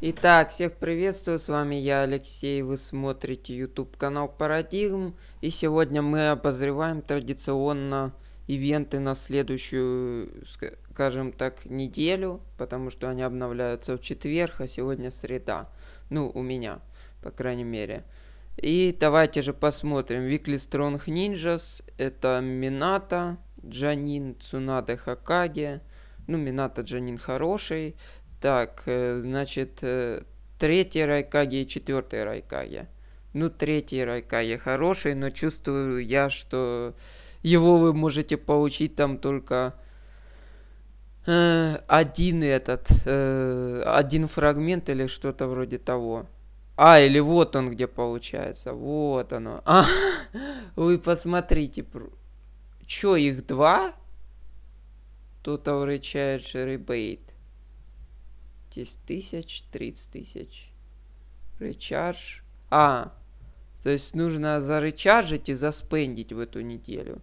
Итак, всех приветствую, с вами я, Алексей, вы смотрите YouTube канал Парадигм, и сегодня мы обозреваем традиционно ивенты на следующую, скажем так, неделю, потому что они обновляются в четверг, а сегодня среда, ну, у меня, по крайней мере. И давайте же посмотрим, Weekly Strong Ninjas, это Мината, Джанин, Цунада, Хакаге, ну, Мината Джанин хороший, так, э, значит, э, третий Райкаги и четвертый Райкаги. Ну, третий Райкаги хороший, но чувствую я, что его вы можете получить там только э, один этот, э, один фрагмент или что-то вроде того. А, или вот он где получается. Вот оно. А, вы посмотрите. Чё, их два? Тут рычает Шерибейт. 10 тысяч, 30 тысяч. Рычарж. А, то есть нужно зарычажить и заспендить в эту неделю.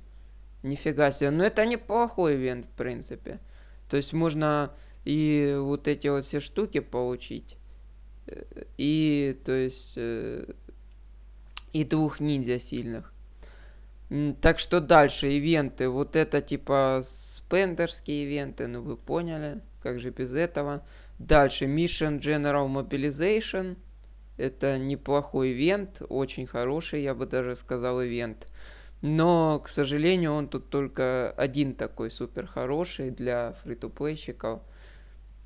Нифига себе. Но ну, это неплохой ивент, в принципе. То есть можно и вот эти вот все штуки получить. И, то есть, э, и двух ниндзя сильных. Так что дальше, ивенты. Вот это типа спендерские ивенты, ну вы поняли, как же без этого. Дальше Mission General Mobilization. Это неплохой ивент, очень хороший, я бы даже сказал, ивент. Но, к сожалению, он тут только один такой супер хороший для фри-то-плейщиков.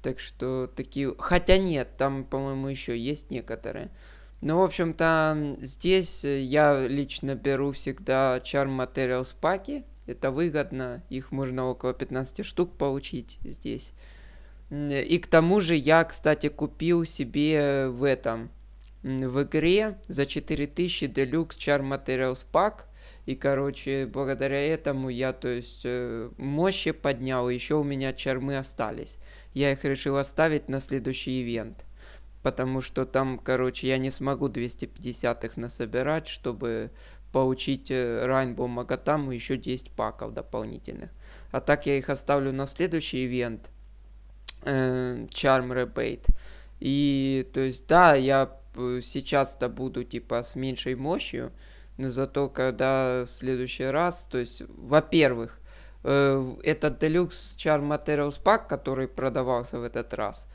Так что такие... Хотя нет, там, по-моему, еще есть некоторые. Ну, в общем-то, здесь я лично беру всегда Charm Materials паки. Это выгодно, их можно около 15 штук получить здесь. И к тому же я, кстати, купил себе в этом, в игре за 4000 Deluxe Charm Materials Pack. И, короче, благодаря этому я, то есть, э, мощи поднял, еще у меня чармы остались. Я их решил оставить на следующий ивент. Потому что там, короче, я не смогу 250 их насобирать, чтобы получить Райнбоу Магатаму еще 10 паков дополнительных. А так я их оставлю на следующий ивент – э, Charm Rebate. И, то есть, да, я сейчас-то буду, типа, с меньшей мощью, но зато, когда в следующий раз, то есть, во-первых, э, этот Deluxe Charm Materials Pack, который продавался в этот раз,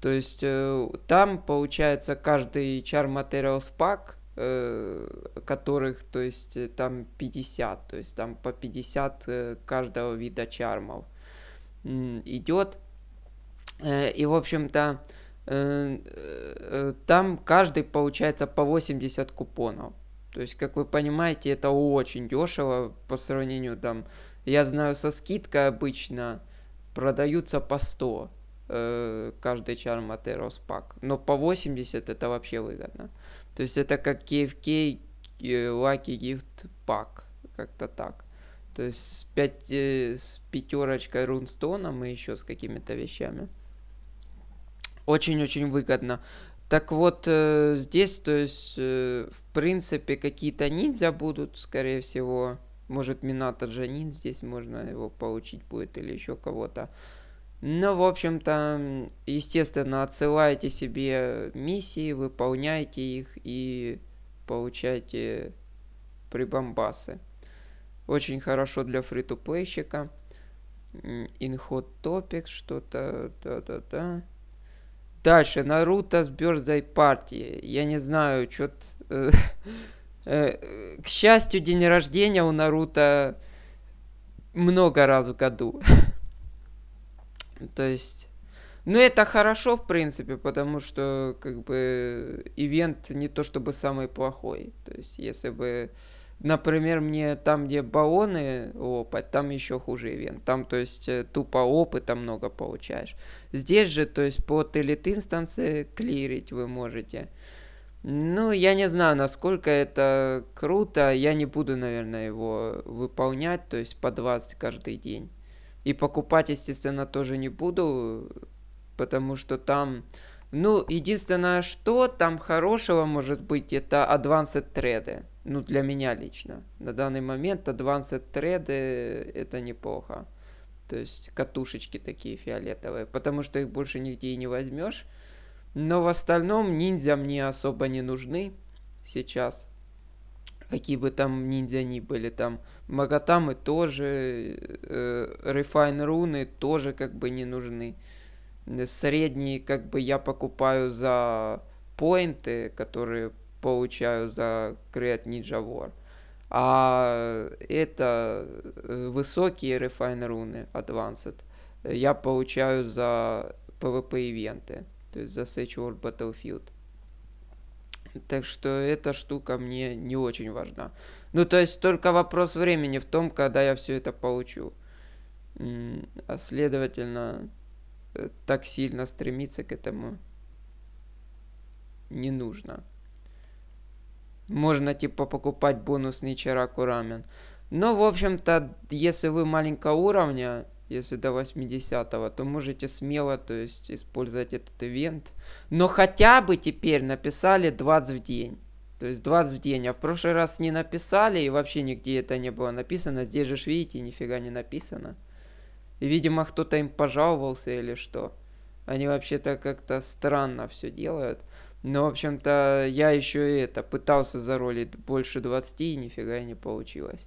то есть, э, там, получается, каждый Charm Materials Pack, э, которых, то есть, там 50, то есть, там по 50 э, каждого вида чармов идет, Э, и, в общем-то, э, э, там каждый получается по 80 купонов. То есть, как вы понимаете, это очень дешево по сравнению там. Я знаю, со скидкой обычно продаются по 100 каждый чарм пак, Но по 80 это вообще выгодно. То есть это как KFK Lucky Gift Pack. Как-то так. То есть с, пять, с пятерочкой рунстоном и еще с какими-то вещами. Очень-очень выгодно. Так вот, э, здесь, то есть, э, в принципе, какие-то ниндзя будут, скорее всего. Может, Минато Джанин здесь можно его получить будет или еще кого-то. Ну, в общем-то, естественно, отсылаете себе миссии, выполняете их и получаете прибамбасы. Очень хорошо для фри-то-плейщика. Инход топик, что-то, да-да-да. Дальше, Наруто с Бёрзой партии. Я не знаю, что-то... Э, э, к счастью, день рождения у Наруто много раз в году. То есть... Ну, это хорошо, в принципе, потому что, как бы, ивент не то чтобы самый плохой. То есть, если бы Например, мне там, где баоны, лопать, там еще хуже ивент. Там, то есть, э, тупо опыта много получаешь. Здесь же, то есть, под элит инстанции клирить вы можете. Ну, я не знаю, насколько это круто. Я не буду, наверное, его выполнять, то есть, по 20 каждый день. И покупать, естественно, тоже не буду, потому что там... Ну, единственное, что там хорошего может быть, это advanced треды ну, для меня лично. На данный момент Advanced треды э, это неплохо. То есть катушечки такие фиолетовые, потому что их больше нигде и не возьмешь. Но в остальном ниндзя мне особо не нужны сейчас. Какие бы там ниндзя ни были, там Магатамы тоже, э, Refine руны тоже как бы не нужны. Средние как бы я покупаю за поинты, которые получаю за Create Ninja War. А это э, высокие Refine руны Advanced я получаю за PvP ивенты, то есть за Sage World Battlefield. Так что эта штука мне не очень важна. Ну, то есть только вопрос времени в том, когда я все это получу. А следовательно, э, так сильно стремиться к этому не нужно можно типа покупать бонусный чараку рамен. Но, в общем-то, если вы маленького уровня, если до 80 то можете смело, то есть, использовать этот ивент. Но хотя бы теперь написали 20 в день. То есть 20 в день, а в прошлый раз не написали, и вообще нигде это не было написано. Здесь же, видите, нифига не написано. И, видимо, кто-то им пожаловался или что. Они вообще-то как-то странно все делают. Но, в общем-то, я еще и это пытался заролить больше 20 и нифига не получилось.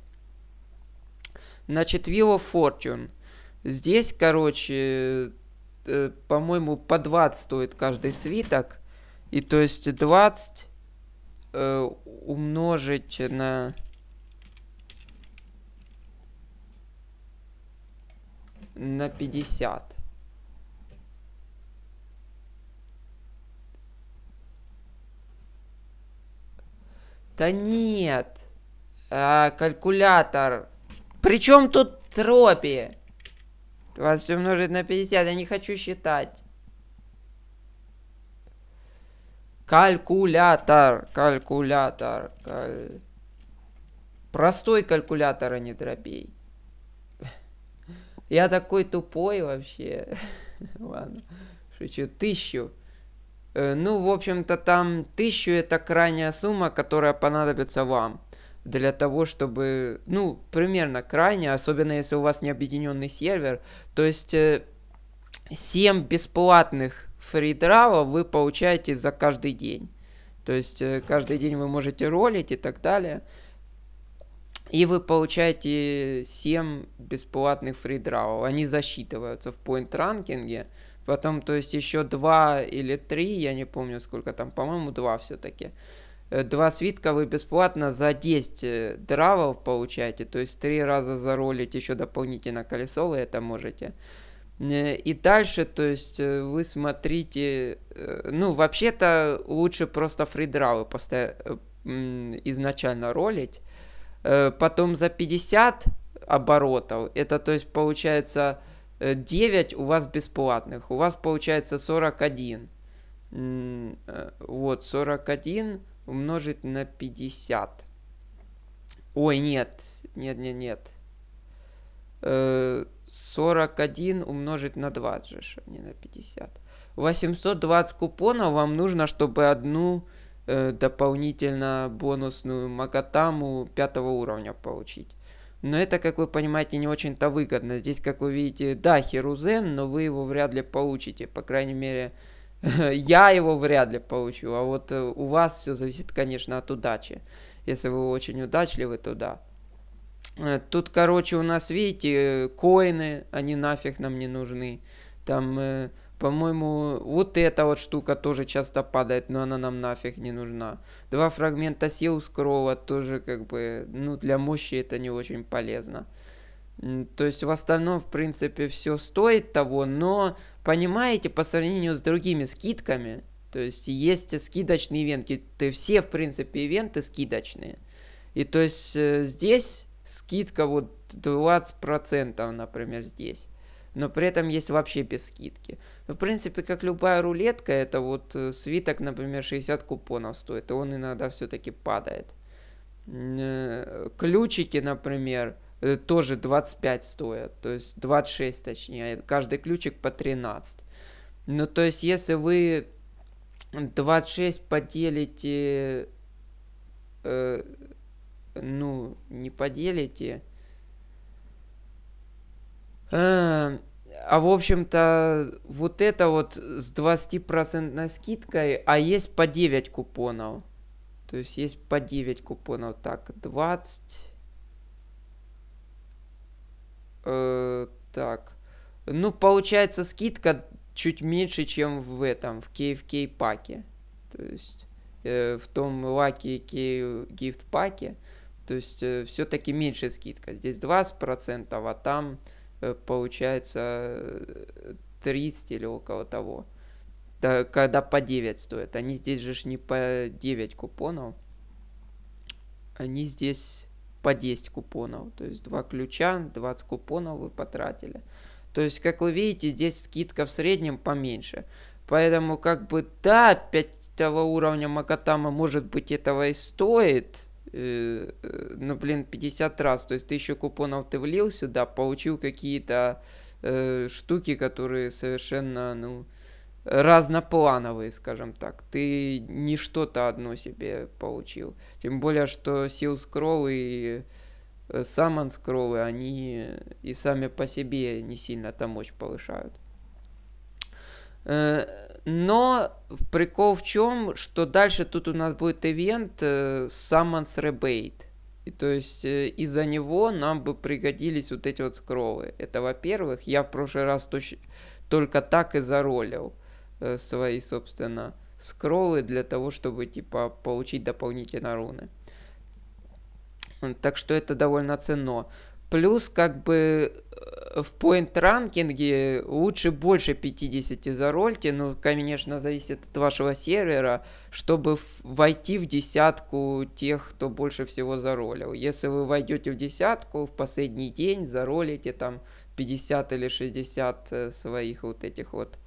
Значит, Wheel of Fortune. Здесь, короче, э, по-моему, по 20 стоит каждый свиток. И то есть 20 э, умножить на... на 50. Да нет. А, калькулятор. Причем тут тропи? 20 умножить на 50, я не хочу считать. Калькулятор, калькулятор, каль... Простой калькулятор, а не дробей. Я такой тупой вообще. Ладно, шучу. Тысячу. Э, ну, в общем-то, там 1000 это крайняя сумма, которая понадобится вам для того, чтобы, ну, примерно крайняя, особенно если у вас не объединенный сервер. То есть 7 э, бесплатных фридравов вы получаете за каждый день. То есть э, каждый день вы можете ролить и так далее. И вы получаете 7 бесплатных фридравов. Они засчитываются в point ранкинге. Потом, то есть, еще два или три, я не помню сколько там, по-моему, два все-таки. Э, два свитка вы бесплатно за 10 э, дравов получаете, то есть три раза заролить еще дополнительно колесо вы это можете. Э, и дальше, то есть, вы смотрите, ну, вообще-то лучше просто фридравы постоя... изначально ролить. Потом за 50 оборотов, это, то есть, получается, 9 э, у вас бесплатных, у вас получается 41. Э, вот, 41 умножить на 50. Ой, нет, нет, нет, нет. 41 э, умножить на 20 же, а не на 50. 820 купонов вам нужно, чтобы одну дополнительно бонусную магатаму пятого уровня получить. Но это, как вы понимаете, не очень-то выгодно. Здесь, как вы видите, да, Херузен, но вы его вряд ли получите. По крайней мере, я его вряд ли получу. А вот э, у вас все зависит, конечно, от удачи. Если вы очень удачливы, то да. Э, тут, короче, у нас, видите, э, коины, они нафиг нам не нужны. Там по-моему, вот эта вот штука тоже часто падает, но она нам нафиг не нужна. Два фрагмента сил скролла тоже как бы, ну, для мощи это не очень полезно. То есть в остальном, в принципе, все стоит того, но, понимаете, по сравнению с другими скидками, то есть есть скидочные ивенты, ты все, в принципе, ивенты скидочные. И то есть э, здесь скидка вот 20%, например, здесь но при этом есть вообще без скидки. Ну, в принципе, как любая рулетка, это вот э, свиток, например, 60 купонов стоит, и он иногда все-таки падает. Э, ключики, например, э, тоже 25 стоят, то есть 26 точнее, каждый ключик по 13. Ну, то есть, если вы 26 поделите, э, ну, не поделите, Э, а в общем-то, вот это вот с 20% скидкой, а есть по 9 купонов. То есть есть по 9 купонов. Так, 20. Э, так. Ну, получается, скидка чуть меньше, чем в этом, в KFK паке. То есть э, в том лаке гифт паке. То есть э, все-таки меньше скидка. Здесь 20%, а там Э, получается 30 или около того. Когда по 9 стоит. Они здесь же не по 9 купонов. Они здесь по 10 купонов. То есть 2 ключа, 20 купонов вы потратили. То есть, как вы видите, здесь скидка в среднем поменьше. Поэтому, как бы, да, 5 уровня Макатама, может быть, этого и стоит Э, ну, блин, 50 раз. То есть ты еще купонов ты влил сюда, получил какие-то э, штуки, которые совершенно, ну, разноплановые, скажем так. Ты не что-то одно себе получил. Тем более, что сил скролл и самон э, скроллы, они и сами по себе не сильно там мощь повышают. Э, но прикол в чем, что дальше тут у нас будет ивент э, Summons Rebate. И то есть э, из-за него нам бы пригодились вот эти вот скроллы. Это во-первых, я в прошлый раз точ- только так и заролил э, свои, собственно, скроллы для того, чтобы типа получить дополнительно руны. Так что это довольно ценно. Плюс как бы э, в поинт-ранкинге лучше больше 50 зарольте, но, ну, конечно, зависит от вашего сервера, чтобы войти в десятку тех, кто больше всего заролил. Если вы войдете в десятку, в последний день заролите там 50 или 60 э, своих вот этих вот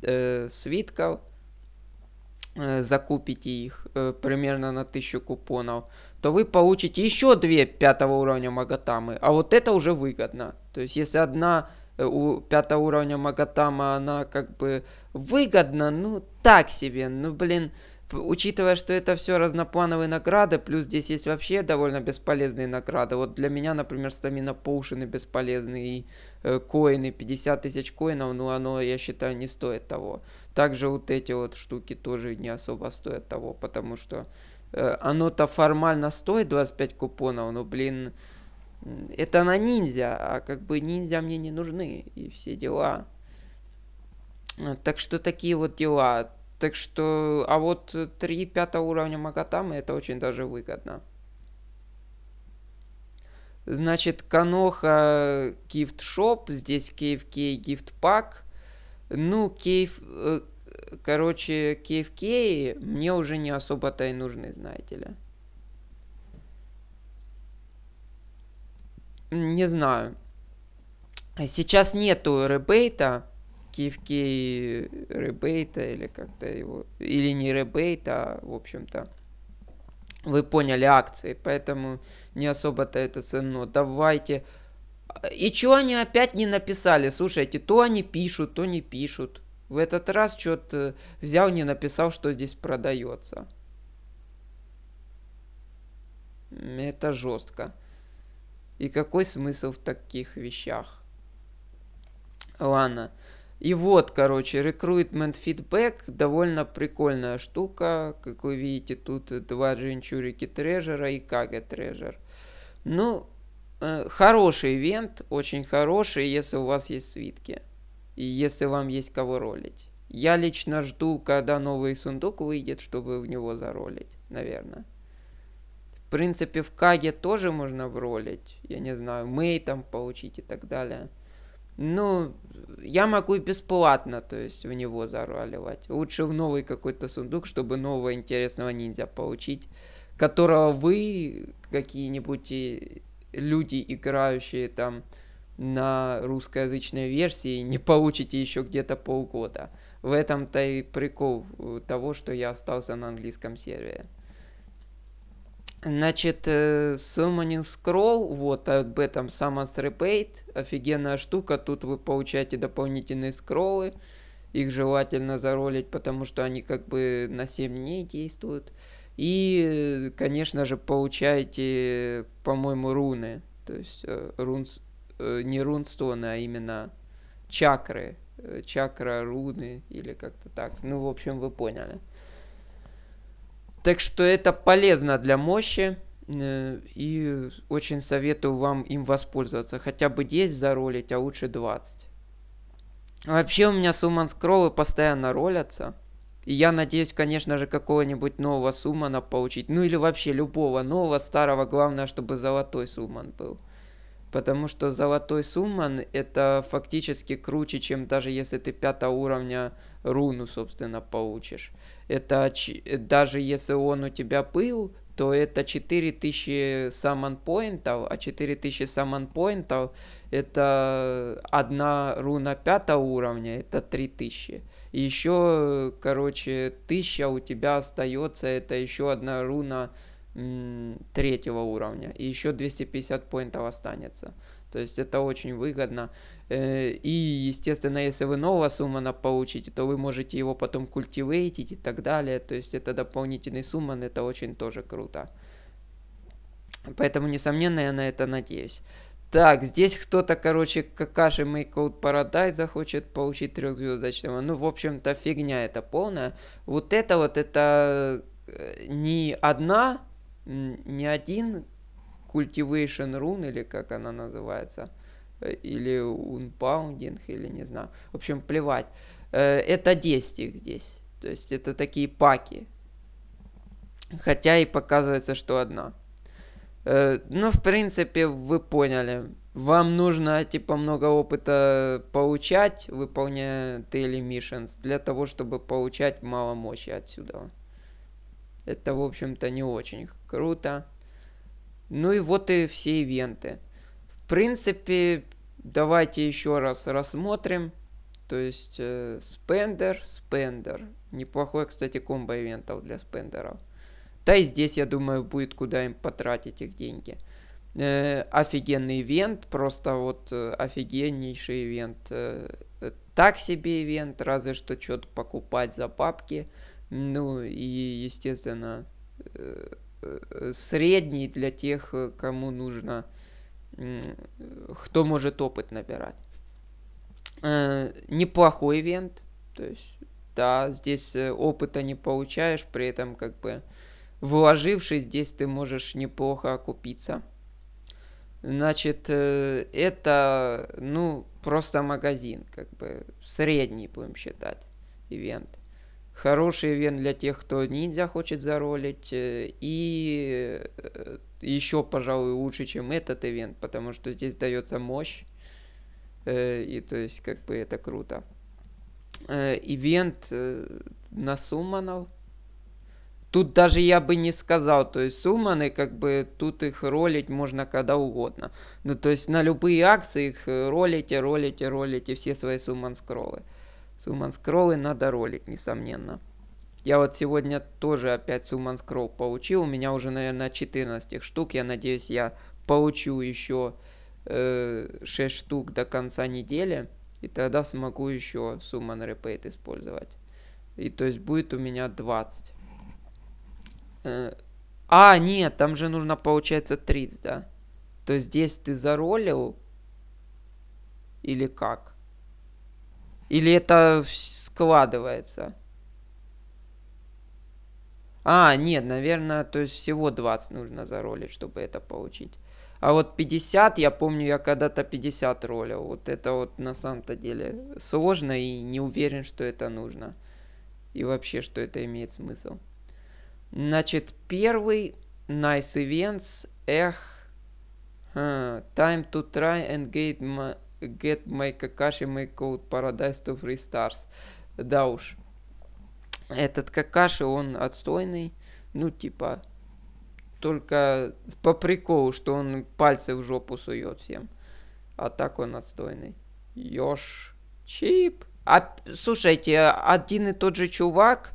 э, свитков, э, закупите их э, примерно на 1000 купонов, то вы получите еще две пятого уровня Магатамы. А вот это уже выгодно. То есть, если одна э, у пятого уровня Магатама, она как бы выгодна, ну, так себе. Ну, блин, учитывая, что это все разноплановые награды, плюс здесь есть вообще довольно бесполезные награды. Вот для меня, например, стамина поушены бесполезные и э, коины, 50 тысяч коинов, ну оно, я считаю, не стоит того. Также вот эти вот штуки тоже не особо стоят того, потому что Э, оно-то формально стоит 25 купонов, но, блин, это на ниндзя, а как бы ниндзя мне не нужны и все дела. Э, так что такие вот дела. Так что, а вот 3 5 уровня Макатамы это очень даже выгодно. Значит, Каноха Gift Shop, здесь KFK Gift Pack. Ну, Кейф короче, KFK мне уже не особо-то и нужны, знаете ли. Не знаю. Сейчас нету ребейта. KFK ребейта или как-то его... Или не ребейта, а, в общем-то. Вы поняли акции, поэтому не особо-то это ценно. Давайте... И чего они опять не написали? Слушайте, то они пишут, то не пишут. В этот раз что-то взял, не написал, что здесь продается. Это жестко. И какой смысл в таких вещах? Ладно. И вот, короче, рекрутмент-фидбэк довольно прикольная штука. Как вы видите, тут два джинчурики трежера и кага трежер. Ну, э, хороший ивент, очень хороший, если у вас есть свитки и если вам есть кого ролить. Я лично жду, когда новый сундук выйдет, чтобы в него заролить, наверное. В принципе, в Каге тоже можно вролить, я не знаю, Мэй там получить и так далее. Ну, я могу и бесплатно, то есть, в него зараливать. Лучше в новый какой-то сундук, чтобы нового интересного ниндзя получить, которого вы, какие-нибудь люди, играющие там на русскоязычной версии не получите еще где-то полгода. В этом-то и прикол э, того, что я остался на английском сервере. Значит, э, Summoning Scroll, вот об этом Summons Rebate, офигенная штука, тут вы получаете дополнительные скроллы, их желательно заролить, потому что они как бы на 7 дней действуют. И, э, конечно же, получаете, по-моему, руны, то есть рун, Э, не рунстоны, а именно чакры, э, чакра руны или как-то так. Ну, в общем, вы поняли. Так что это полезно для мощи. Э, и очень советую вам им воспользоваться. Хотя бы 10 заролить, а лучше 20. Вообще у меня суман скроллы постоянно ролятся. И я надеюсь, конечно же, какого-нибудь нового сумана получить. Ну или вообще любого нового, старого. Главное, чтобы золотой суман был. Потому что золотой сумман это фактически круче, чем даже если ты пятого уровня руну, собственно, получишь. Это даже если он у тебя был, то это 4000 summon поинтов, а 4000 summon поинтов это одна руна пятого уровня, это 3000. И еще, короче, 1000 у тебя остается, это еще одна руна третьего уровня, и еще 250 поинтов останется. То есть это очень выгодно. Э, и, естественно, если вы нового суммана получите, то вы можете его потом культивейтить и так далее. То есть это дополнительный сумман, это очень тоже круто. Поэтому, несомненно, я на это надеюсь. Так, здесь кто-то, короче, какаши Makeout Paradise захочет получить трехзвездочного. Ну, в общем-то, фигня это полная. Вот это вот, это э, не одна не один cultivation run, или как она называется, э, или unbounding, или не знаю. В общем, плевать. Э, это 10 их здесь. То есть это такие паки. Хотя и показывается, что одна. Э, ну, в принципе, вы поняли. Вам нужно, типа, много опыта получать, выполняя daily missions, для того, чтобы получать мало мощи отсюда. Это, в общем-то, не очень круто. Ну и вот и все ивенты. В принципе, давайте еще раз рассмотрим. То есть, э, спендер, спендер. Неплохой, кстати, комбо ивентов для спендеров. Да и здесь, я думаю, будет куда им потратить их деньги. Э, офигенный ивент, просто вот э, офигеннейший ивент. Э, так себе ивент, разве что что-то покупать за папки. Ну и, естественно, э, э, средний для тех, э, кому нужно, кто может опыт набирать. Неплохой ивент, то есть, да, здесь опыта не получаешь, при этом как бы вложившись, здесь ты можешь неплохо окупиться. Значит, это, ну, просто магазин, как бы средний, будем считать, ивент. Хороший ивент для тех, кто ниндзя хочет заролить. Э, и э, еще, пожалуй, лучше, чем этот ивент, потому что здесь дается мощь. Э, и то есть, как бы это круто. Ивент на Суманов. Тут даже я бы не сказал, то есть суманы, как бы тут их ролить можно когда угодно. Ну, то есть на любые акции их ролите, ролите, ролите все свои сумман скроллы. Э, Суман скролл и надо ролик, несомненно. Я вот сегодня тоже опять Суман скролл получил. У меня уже, наверное, 14 штук. Я надеюсь, я получу еще э, 6 штук до конца недели. И тогда смогу еще Суман Репейт использовать. И то есть будет у меня 20. Э, а, нет, там же нужно, получается, 30, да? То есть здесь ты заролил? Или как? Или это складывается? А, нет, наверное, то есть всего 20 нужно заролить, чтобы это получить. А вот 50, я помню, я когда-то 50 ролил. Вот это вот на самом-то деле сложно и не уверен, что это нужно. И вообще, что это имеет смысл. Значит, первый Nice Events, эх, хм, Time to try and get Get My Kakashi My Code Paradise to Free Stars. Да уж. Этот Какаши, он отстойный. Ну, типа, только по приколу, что он пальцы в жопу сует всем. А так он отстойный. Ёж. Чип. А, слушайте, один и тот же чувак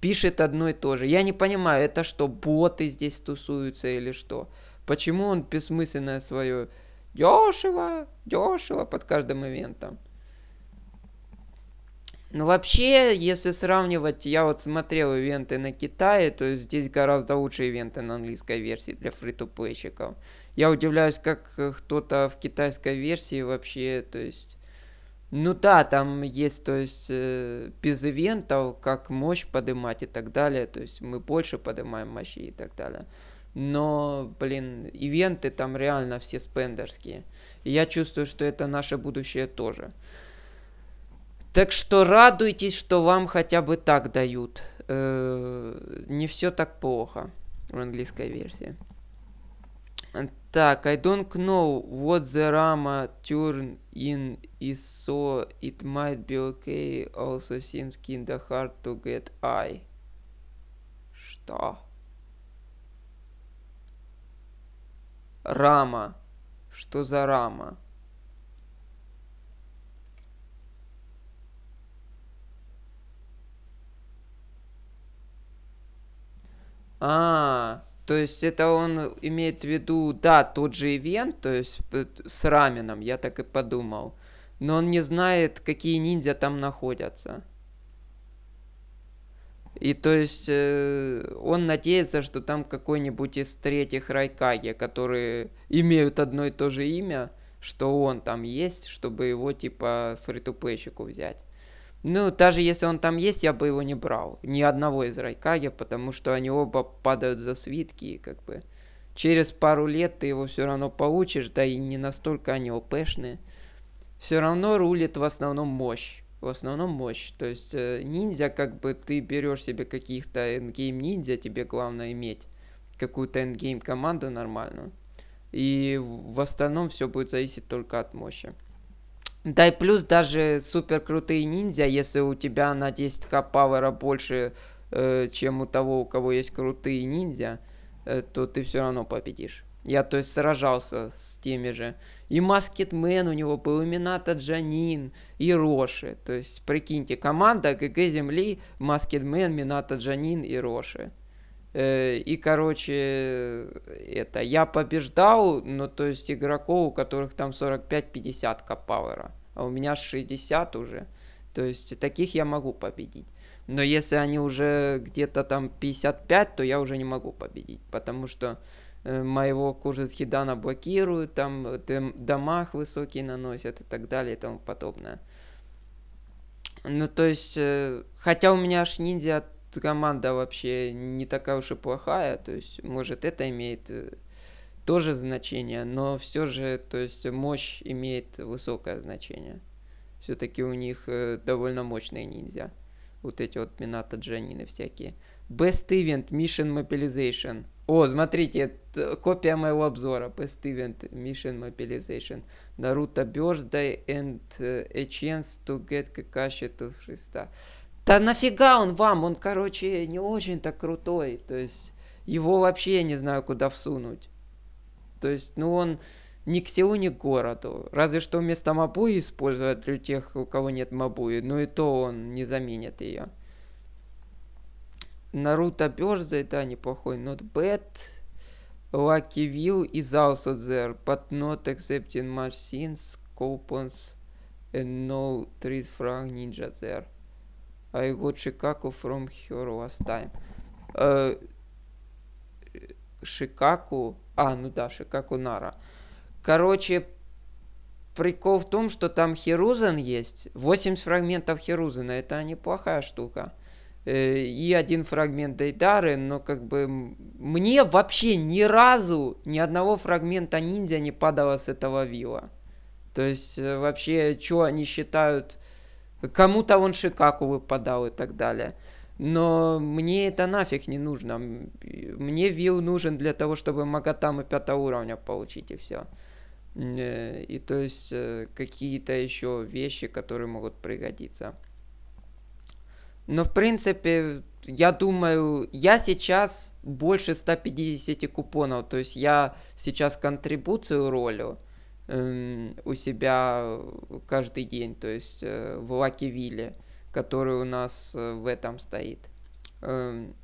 пишет одно и то же. Я не понимаю, это что, боты здесь тусуются или что? Почему он бессмысленное свое Дешево, дешево под каждым ивентом. Ну вообще, если сравнивать, я вот смотрел ивенты на Китае, то есть здесь гораздо лучше ивенты на английской версии для фритуплейщиков. Я удивляюсь, как э, кто-то в китайской версии вообще, то есть... Ну да, там есть, то есть, э, без ивентов, как мощь поднимать и так далее, то есть мы больше поднимаем мощи и так далее но, блин, ивенты там реально все спендерские. И я чувствую, что это наше будущее тоже. Так что радуйтесь, что вам хотя бы так дают. Э-э- не все так плохо в английской версии. Так, I don't know what the Rama turn in is so it might be okay. Also seems kinda hard to get I. Что? Рама. Что за рама? А, то есть это он имеет в виду, да, тот же ивент, то есть с раменом, я так и подумал. Но он не знает, какие ниндзя там находятся. И то есть э, он надеется, что там какой-нибудь из третьих Райкаги, которые имеют одно и то же имя, что он там есть, чтобы его типа фритупейщику взять. Ну, даже если он там есть, я бы его не брал. Ни одного из Райкаги, потому что они оба падают за свитки, как бы. Через пару лет ты его все равно получишь, да и не настолько они ОПшные. Все равно рулит в основном мощь в основном мощь. То есть э, ниндзя, как бы ты берешь себе каких-то эндгейм ниндзя, тебе главное иметь какую-то эндгейм команду нормальную. И в остальном все будет зависеть только от мощи. Да и плюс даже супер крутые ниндзя, если у тебя на 10к пауэра больше, э, чем у того, у кого есть крутые ниндзя, э, то ты все равно победишь. Я, то есть, сражался с теми же. И Маскетмен у него был, и Мината Джанин, и Роши. То есть, прикиньте, команда ГГ Земли, Маскетмен, Мината Джанин и Роши. Э, и, короче, это, я побеждал, но, то есть, игроков, у которых там 45-50 капауэра, а у меня 60 уже. То есть, таких я могу победить. Но если они уже где-то там 55, то я уже не могу победить, потому что Э, моего Курзатхидана блокируют, там э, домах высокие наносят и так далее и тому подобное. Ну, то есть, э, хотя у меня аж ниндзя команда вообще не такая уж и плохая, то есть, может, это имеет тоже значение, но все же, то есть, мощь имеет высокое значение. Все-таки у них довольно мощные ниндзя. Вот эти вот Мината Джанины всякие. Best Event Mission Mobilization – о, смотрите, копия моего обзора. Best Event Mission Mobilization. Наруто Birthday and a э, chance to get Kakashi to Христа. Да нафига он вам? Он, короче, не очень-то крутой. То есть, его вообще я не знаю, куда всунуть. То есть, ну он ни к селу, ни к городу. Разве что вместо Мабуи использовать для тех, у кого нет Мабуи. Ну и то он не заменит ее. Наруто Бёрзы, да, неплохой. Not bad. Lucky View и also there, but not accepting machines, coupons and no three frog ninja there. I got Chicago from her last time. Uh, Шикаку... А, ну да, Шикаку Нара. Короче, прикол в том, что там Херузен есть. 80 фрагментов Херузена. Это неплохая штука. Э, и один фрагмент Дейдары, но как бы мне вообще ни разу ни одного фрагмента ниндзя не падало с этого вилла. То есть э, вообще, что они считают, кому-то он Шикаку выпадал и так далее. Но мне это нафиг не нужно. Мне вилл нужен для того, чтобы Магатамы пятого уровня получить и все. Э, и то есть какие-то еще вещи, которые могут пригодиться. Но, в принципе, я думаю, я сейчас больше 150 купонов, то есть я сейчас контрибуцию ролю эм, у себя каждый день, то есть э, в Лакивилле, который у нас э, в этом стоит, эм,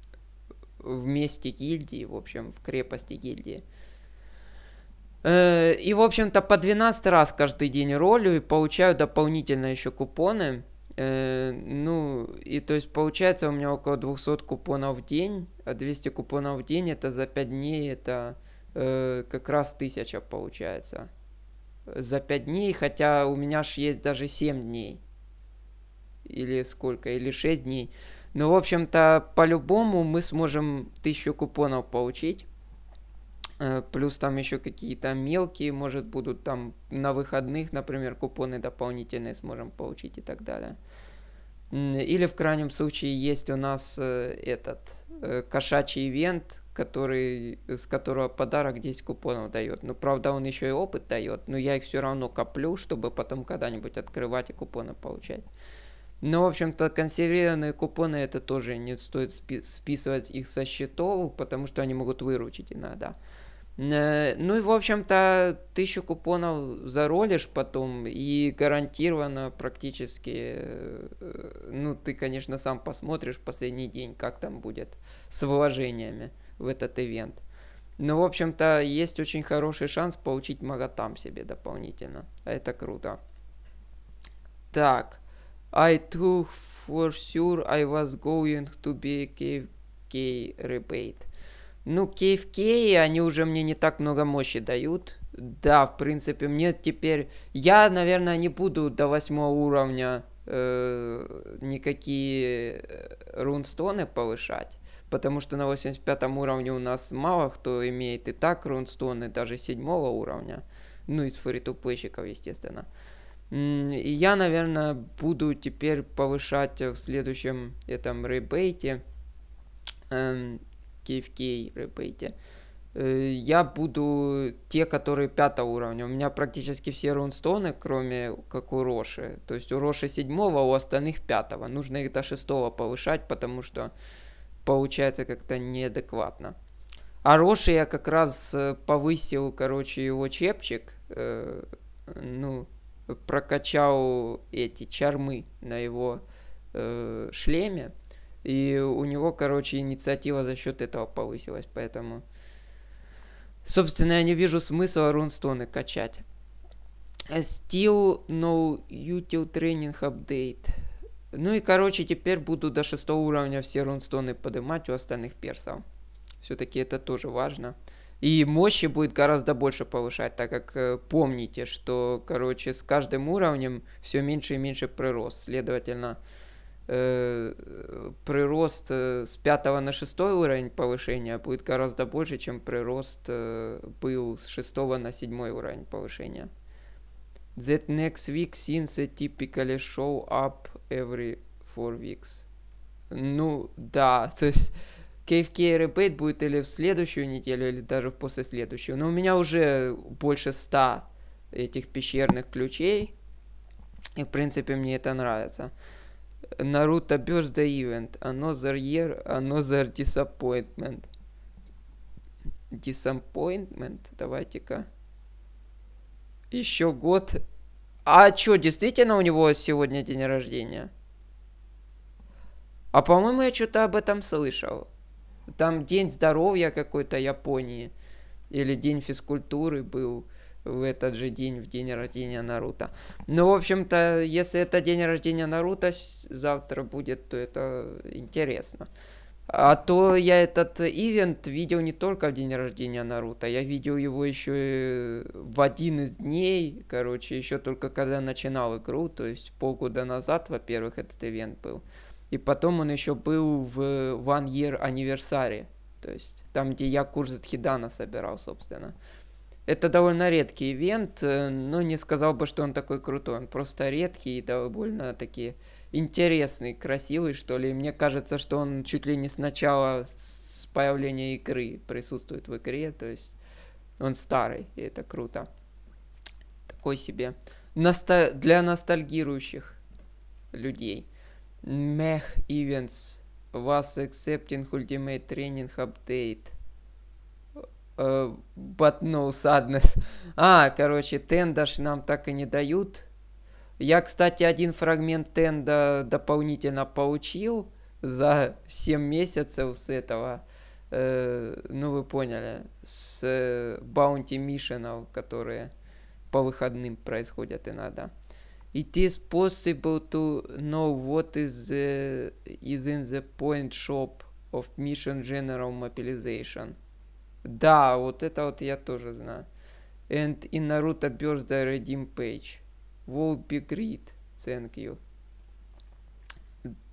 в месте гильдии, в общем, в крепости гильдии. Э, и, в общем-то, по 12 раз каждый день ролю и получаю дополнительно еще купоны – Э, ну, и то есть получается у меня около 200 купонов в день, а 200 купонов в день это за 5 дней, это э, как раз 1000 получается. За 5 дней, хотя у меня ж есть даже 7 дней. Или сколько, или 6 дней. Ну, в общем-то, по-любому мы сможем 1000 купонов получить. Э, плюс там еще какие-то мелкие, может, будут там на выходных, например, купоны дополнительные сможем получить и так далее. Или в крайнем случае есть у нас э, этот э, кошачий ивент, который, с которого подарок 10 купонов дает. Но ну, правда, он еще и опыт дает, но я их все равно коплю, чтобы потом когда-нибудь открывать и купоны получать. Ну, в общем-то, консервированные купоны это тоже не стоит спи- списывать их со счетов, потому что они могут выручить иногда. Э, ну и, в общем-то, тысячу купонов заролишь потом, и гарантированно практически, э, ну, ты, конечно, сам посмотришь последний день, как там будет с вложениями в этот ивент. Но, в общем-то, есть очень хороший шанс получить магатам себе дополнительно. Это круто. Так. I took for sure I was going to be a rebate. Ну, кей в они уже мне не так много мощи дают. Да, в принципе, мне теперь... Я, наверное, не буду до восьмого уровня э, никакие э, рунстоны повышать. Потому что на 85 уровне у нас мало кто имеет и так рунстоны, даже седьмого уровня. Ну, из фритупэщиков, естественно. И я, наверное, буду теперь повышать в следующем этом ребейте эм, кей репейте. Э, я буду те, которые пятого уровня. У меня практически все рунстоны, кроме как у Роши. То есть у Роши седьмого, а у остальных пятого. Нужно их до шестого повышать, потому что получается как-то неадекватно. А Роши я как раз э, повысил, короче, его чепчик. Э, ну, прокачал эти чармы на его шлеме. И у него, короче, инициатива за счет этого повысилась, поэтому... Собственно, я не вижу смысла рунстоны качать. Still no util training update. Ну и, короче, теперь буду до шестого уровня все рунстоны поднимать у остальных персов. Все-таки это тоже важно. И мощи будет гораздо больше повышать, так как э, помните, что, короче, с каждым уровнем все меньше и меньше прирост. Следовательно, э, э, прирост э, с 5 на 6 уровень повышения будет гораздо больше, чем прирост э, был с 6 на 7 уровень повышения. That next week since it typically show up every 4 weeks. Ну, да, то есть... KFK Rebate будет или в следующую неделю, или даже в послеследующую. Но у меня уже больше 100 этих пещерных ключей. И, в принципе, мне это нравится. Наруто Birthday Event, Another Year, Another Disappointment. Disappointment, давайте-ка. Еще год. А чё, действительно у него сегодня день рождения? А по-моему, я что-то об этом слышал. Там день здоровья какой-то Японии. Или день физкультуры был в этот же день, в день рождения Наруто. Ну, в общем-то, если это день рождения Наруто завтра будет, то это интересно. А то я этот ивент видел не только в день рождения Наруто, я видел его еще в один из дней, короче, еще только когда начинал игру, то есть полгода назад, во-первых, этот ивент был. И потом он еще был в One Year Anniversary, то есть там, где я курс от Хидана собирал, собственно это довольно редкий ивент, э, но не сказал бы, что он такой крутой. Он просто редкий и довольно-таки интересный, красивый, что ли. Мне кажется, что он чуть ли не с начала с появления игры присутствует в игре, то есть он старый, и это круто. Такой себе. Носто... Для ностальгирующих людей. Mech Events was accepting Ultimate Training Update – But no sadness. а, короче, тендаш нам так и не дают. Я, кстати, один фрагмент тенда дополнительно получил за 7 месяцев с этого. Э, ну, вы поняли, с баунти э, мишенов, которые по выходным происходят иногда. It is possible to know what is, the, э, is in the point shop of Mission General Mobilization – да, вот это вот я тоже знаю. And in Naruto Burst the Redeem Page. Will be great. Thank you.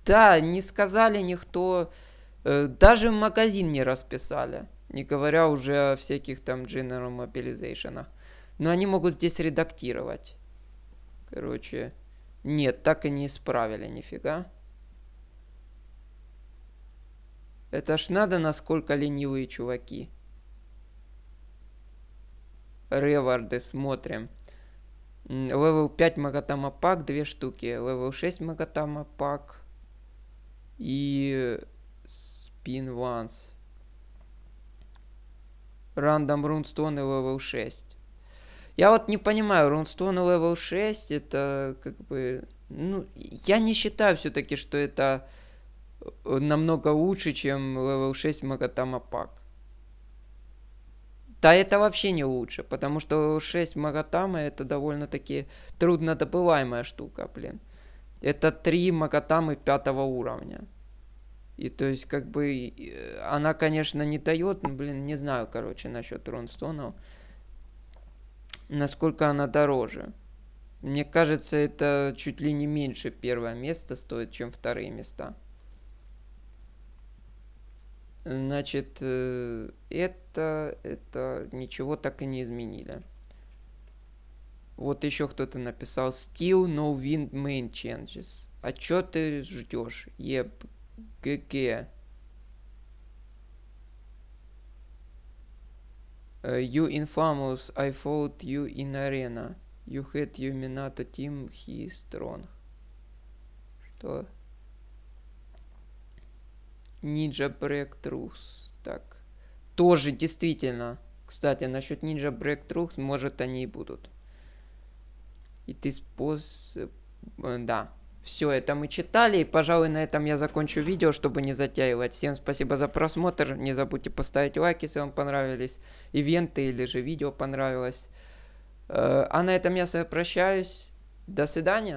Да, не сказали никто. Э, даже магазин не расписали. Не говоря уже о всяких там General Mobilization. Но они могут здесь редактировать. Короче, нет, так и не исправили нифига. Это ж надо, насколько ленивые чуваки реварды смотрим. Левел 5 Магатама Пак, 2 штуки. Левел 6 Магатама Пак. И спин ванс Рандом рунстоны левел 6. Я вот не понимаю, рунстоны левел 6 это как бы... Ну, я не считаю все-таки, что это э, намного лучше, чем левел 6 Магатама Пак. Да это вообще не лучше, потому что 6 магатамы это довольно-таки трудно добываемая штука, блин. Это 3 Магатамы пятого уровня. И то есть, как бы, э, она, конечно, не дает, но, ну, блин, не знаю, короче, насчет Ронстонов, насколько она дороже. Мне кажется, это чуть ли не меньше первое место стоит, чем вторые места. Значит, это, это ничего так и не изменили. Вот еще кто-то написал Still no wind main changes. А чё ты ждешь? Еб, ГГ. Uh, you infamous, I fought you in arena. You had Yuminata team, he strong. Что? Ninja Breakthroughs. Так. Тоже действительно. Кстати, насчет Ninja Breakthroughs, может, они и будут. И ты способ... Э, да. Все это мы читали, и, пожалуй, на этом я закончу видео, чтобы не затягивать. Всем спасибо за просмотр, не забудьте поставить лайк, если вам понравились ивенты или же видео понравилось. Э, а на этом я с прощаюсь. До свидания.